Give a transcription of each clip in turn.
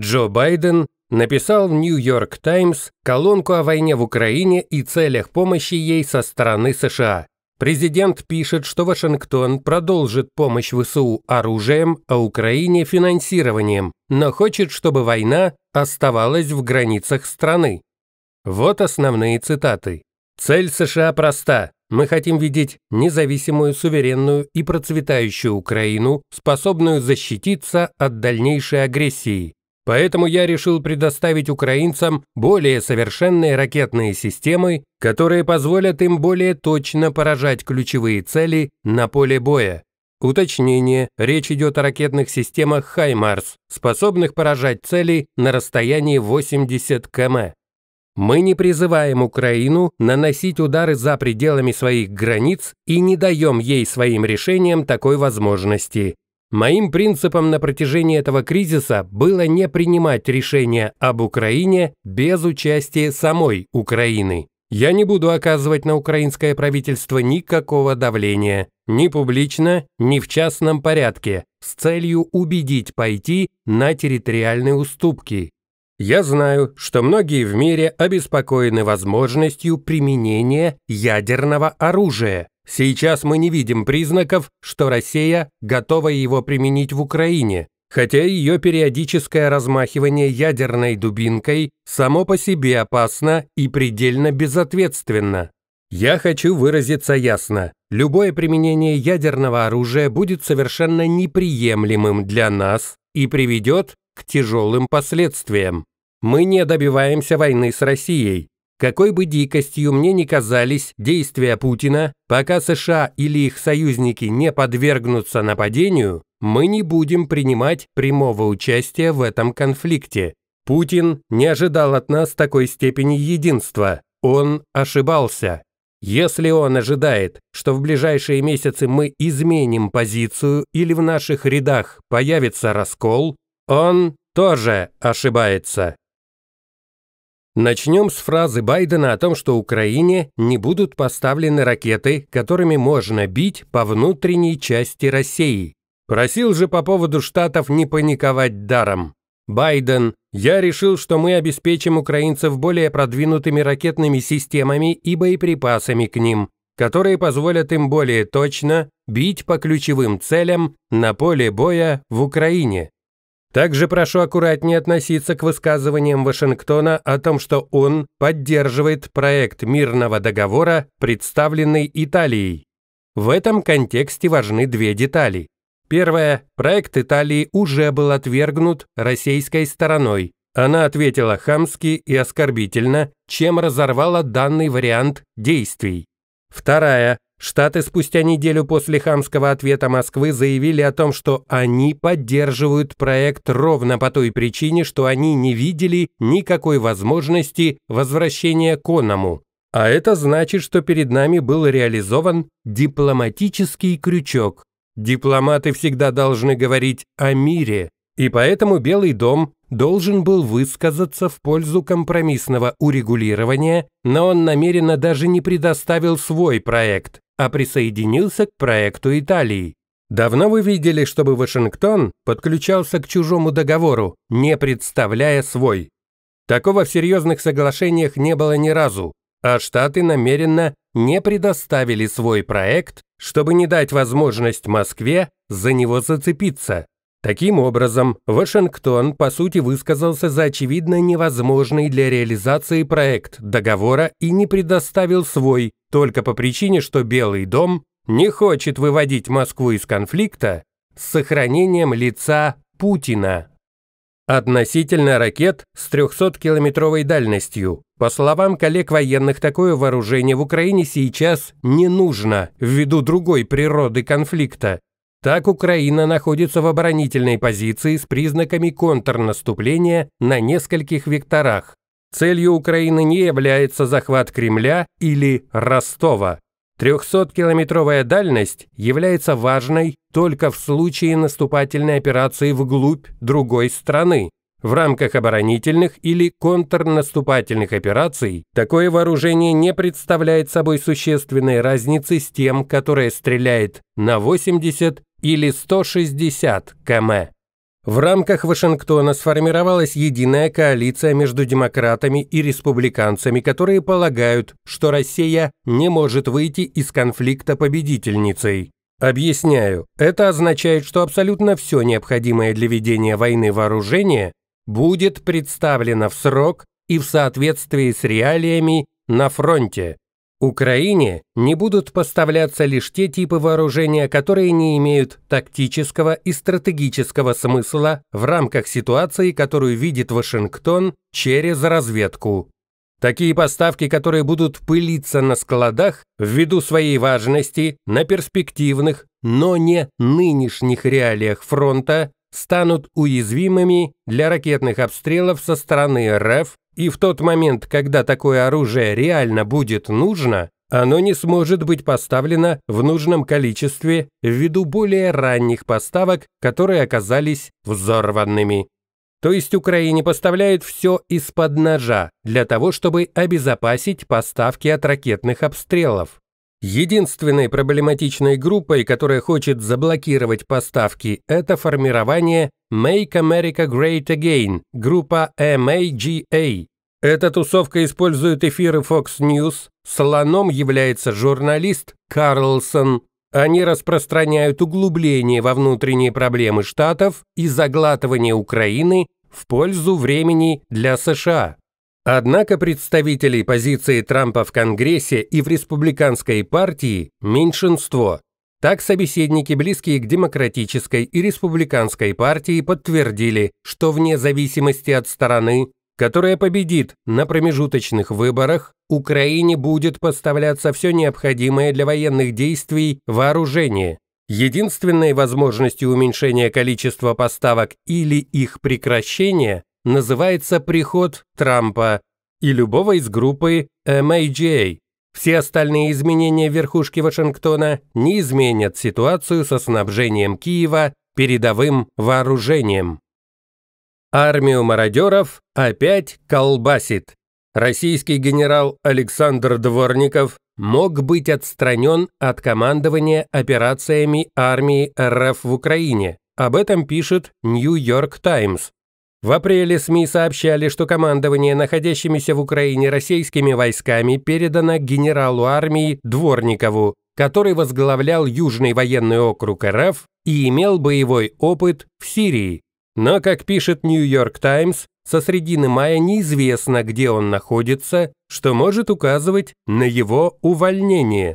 Джо Байден написал в «Нью-Йорк Таймс» колонку о войне в Украине и целях помощи ей со стороны США. Президент пишет, что Вашингтон продолжит помощь ВСУ оружием, а Украине – финансированием, но хочет, чтобы война оставалась в границах страны. Вот основные цитаты. «Цель США проста. Мы хотим видеть независимую, суверенную и процветающую Украину, способную защититься от дальнейшей агрессии. Поэтому я решил предоставить украинцам более совершенные ракетные системы, которые позволят им более точно поражать ключевые цели на поле боя. Уточнение, речь идет о ракетных системах «Хаймарс», способных поражать цели на расстоянии 80 км. Мы не призываем Украину наносить удары за пределами своих границ и не даем ей своим решениям такой возможности. Моим принципом на протяжении этого кризиса было не принимать решения об Украине без участия самой Украины. Я не буду оказывать на украинское правительство никакого давления, ни публично, ни в частном порядке, с целью убедить пойти на территориальные уступки. Я знаю, что многие в мире обеспокоены возможностью применения ядерного оружия, Сейчас мы не видим признаков, что Россия готова его применить в Украине, хотя ее периодическое размахивание ядерной дубинкой само по себе опасно и предельно безответственно. Я хочу выразиться ясно. Любое применение ядерного оружия будет совершенно неприемлемым для нас и приведет к тяжелым последствиям. Мы не добиваемся войны с Россией, какой бы дикостью мне ни казались действия Путина, пока США или их союзники не подвергнутся нападению, мы не будем принимать прямого участия в этом конфликте. Путин не ожидал от нас такой степени единства. Он ошибался. Если он ожидает, что в ближайшие месяцы мы изменим позицию или в наших рядах появится раскол, он тоже ошибается. Начнем с фразы Байдена о том, что Украине не будут поставлены ракеты, которыми можно бить по внутренней части России. Просил же по поводу Штатов не паниковать даром. Байден, я решил, что мы обеспечим украинцев более продвинутыми ракетными системами и боеприпасами к ним, которые позволят им более точно бить по ключевым целям на поле боя в Украине. Также прошу аккуратнее относиться к высказываниям Вашингтона о том, что он поддерживает проект мирного договора, представленный Италией. В этом контексте важны две детали. Первое. Проект Италии уже был отвергнут российской стороной. Она ответила хамски и оскорбительно, чем разорвала данный вариант действий. Вторая. Штаты спустя неделю после хамского ответа Москвы заявили о том, что они поддерживают проект ровно по той причине, что они не видели никакой возможности возвращения к оному. А это значит, что перед нами был реализован дипломатический крючок. Дипломаты всегда должны говорить о мире, и поэтому Белый дом должен был высказаться в пользу компромиссного урегулирования, но он намеренно даже не предоставил свой проект, а присоединился к проекту Италии. Давно вы видели, чтобы Вашингтон подключался к чужому договору, не представляя свой. Такого в серьезных соглашениях не было ни разу, а Штаты намеренно не предоставили свой проект, чтобы не дать возможность Москве за него зацепиться. Таким образом, Вашингтон, по сути, высказался за очевидно невозможный для реализации проект договора и не предоставил свой, только по причине, что Белый дом не хочет выводить Москву из конфликта с сохранением лица Путина. Относительно ракет с 300-километровой дальностью. По словам коллег военных, такое вооружение в Украине сейчас не нужно ввиду другой природы конфликта так Украина находится в оборонительной позиции с признаками контрнаступления на нескольких векторах. Целью Украины не является захват Кремля или Ростова. 300-километровая дальность является важной только в случае наступательной операции вглубь другой страны. В рамках оборонительных или контрнаступательных операций такое вооружение не представляет собой существенной разницы с тем, которое стреляет на 80 или 160 км. В рамках Вашингтона сформировалась единая коалиция между демократами и республиканцами, которые полагают, что Россия не может выйти из конфликта победительницей. Объясняю, это означает, что абсолютно все необходимое для ведения войны вооружение будет представлено в срок и в соответствии с реалиями на фронте. Украине не будут поставляться лишь те типы вооружения, которые не имеют тактического и стратегического смысла в рамках ситуации, которую видит Вашингтон через разведку. Такие поставки, которые будут пылиться на складах ввиду своей важности на перспективных, но не нынешних реалиях фронта, станут уязвимыми для ракетных обстрелов со стороны РФ и в тот момент, когда такое оружие реально будет нужно, оно не сможет быть поставлено в нужном количестве ввиду более ранних поставок, которые оказались взорванными. То есть Украине поставляют все из-под ножа для того, чтобы обезопасить поставки от ракетных обстрелов. Единственной проблематичной группой, которая хочет заблокировать поставки, это формирование Make America Great Again, группа MAGA, эта тусовка использует эфиры Fox News. Слоном является журналист Карлсон. Они распространяют углубление во внутренние проблемы Штатов и заглатывание Украины в пользу времени для США. Однако представителей позиции Трампа в Конгрессе и в республиканской партии меньшинство. Так собеседники, близкие к демократической и республиканской партии, подтвердили, что вне зависимости от стороны которая победит на промежуточных выборах, Украине будет поставляться все необходимое для военных действий вооружение. Единственной возможностью уменьшения количества поставок или их прекращения называется приход Трампа и любого из группы MAGA. А а. Все остальные изменения верхушки Вашингтона не изменят ситуацию со снабжением Киева передовым вооружением. Армию мародеров опять колбасит. Российский генерал Александр Дворников мог быть отстранен от командования операциями армии РФ в Украине. Об этом пишет New York Times. В апреле СМИ сообщали, что командование находящимися в Украине российскими войсками передано генералу армии Дворникову, который возглавлял Южный военный округ РФ и имел боевой опыт в Сирии. Но, как пишет Нью-Йорк Таймс, со средины мая неизвестно, где он находится, что может указывать на его увольнение.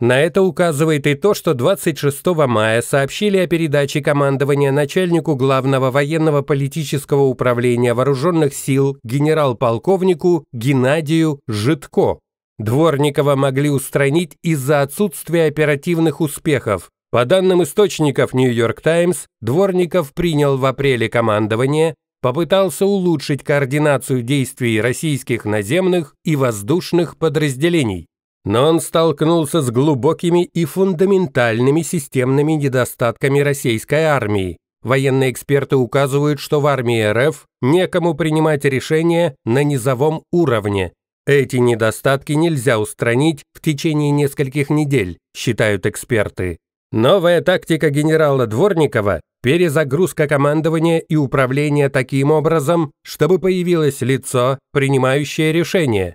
На это указывает и то, что 26 мая сообщили о передаче командования начальнику Главного военного политического управления вооруженных сил генерал-полковнику Геннадию Житко. Дворникова могли устранить из-за отсутствия оперативных успехов. По данным источников «Нью-Йорк Таймс», Дворников принял в апреле командование, попытался улучшить координацию действий российских наземных и воздушных подразделений, но он столкнулся с глубокими и фундаментальными системными недостатками российской армии. Военные эксперты указывают, что в армии РФ некому принимать решения на низовом уровне. Эти недостатки нельзя устранить в течение нескольких недель, считают эксперты. Новая тактика генерала Дворникова – перезагрузка командования и управления таким образом, чтобы появилось лицо, принимающее решение.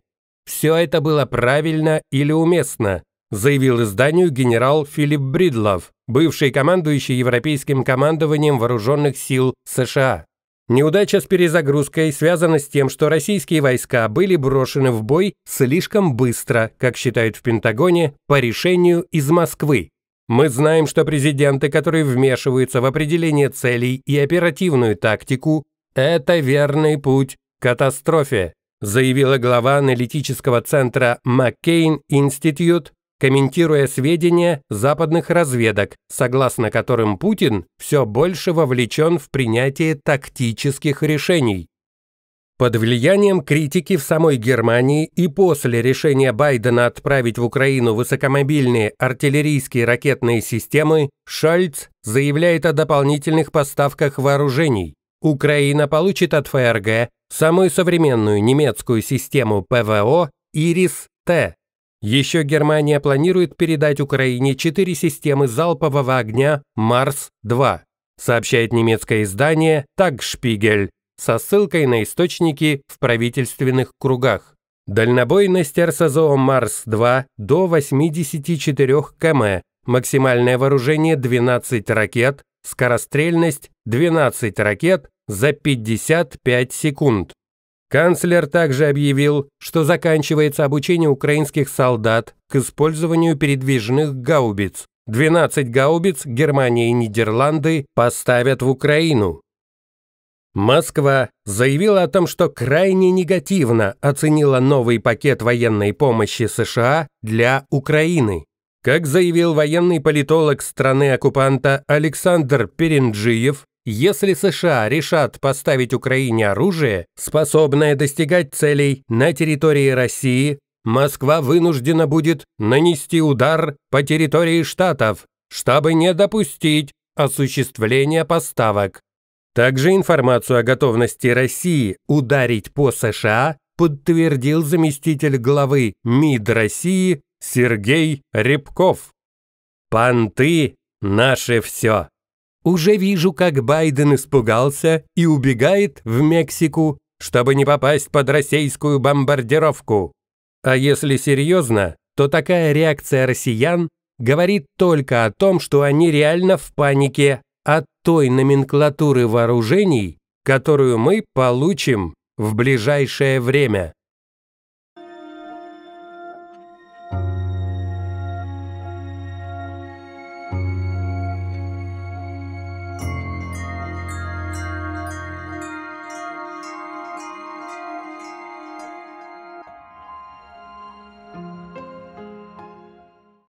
«Все это было правильно или уместно», заявил изданию генерал Филипп Бридлов, бывший командующий Европейским командованием вооруженных сил США. Неудача с перезагрузкой связана с тем, что российские войска были брошены в бой слишком быстро, как считают в Пентагоне, по решению из Москвы. Мы знаем, что президенты, которые вмешиваются в определение целей и оперативную тактику, это верный путь к катастрофе, заявила глава аналитического центра McCain Институт, комментируя сведения западных разведок, согласно которым Путин все больше вовлечен в принятие тактических решений. Под влиянием критики в самой Германии и после решения Байдена отправить в Украину высокомобильные артиллерийские ракетные системы, Шольц заявляет о дополнительных поставках вооружений. Украина получит от ФРГ самую современную немецкую систему ПВО «Ирис-Т». Еще Германия планирует передать Украине четыре системы залпового огня «Марс-2», сообщает немецкое издание «Тагшпигель», со ссылкой на источники в правительственных кругах. Дальнобойность Эрсазоо Марс-2 до 84 км, максимальное вооружение 12 ракет, скорострельность 12 ракет за 55 секунд. Канцлер также объявил, что заканчивается обучение украинских солдат к использованию передвижных гаубиц. 12 гаубиц Германии и Нидерланды поставят в Украину. Москва заявила о том, что крайне негативно оценила новый пакет военной помощи США для Украины. Как заявил военный политолог страны-оккупанта Александр Перенджиев, если США решат поставить Украине оружие, способное достигать целей на территории России, Москва вынуждена будет нанести удар по территории штатов, чтобы не допустить осуществления поставок. Также информацию о готовности России ударить по США подтвердил заместитель главы МИД России Сергей Рябков. «Понты – наше все». Уже вижу, как Байден испугался и убегает в Мексику, чтобы не попасть под российскую бомбардировку. А если серьезно, то такая реакция россиян говорит только о том, что они реально в панике от той номенклатуры вооружений, которую мы получим в ближайшее время.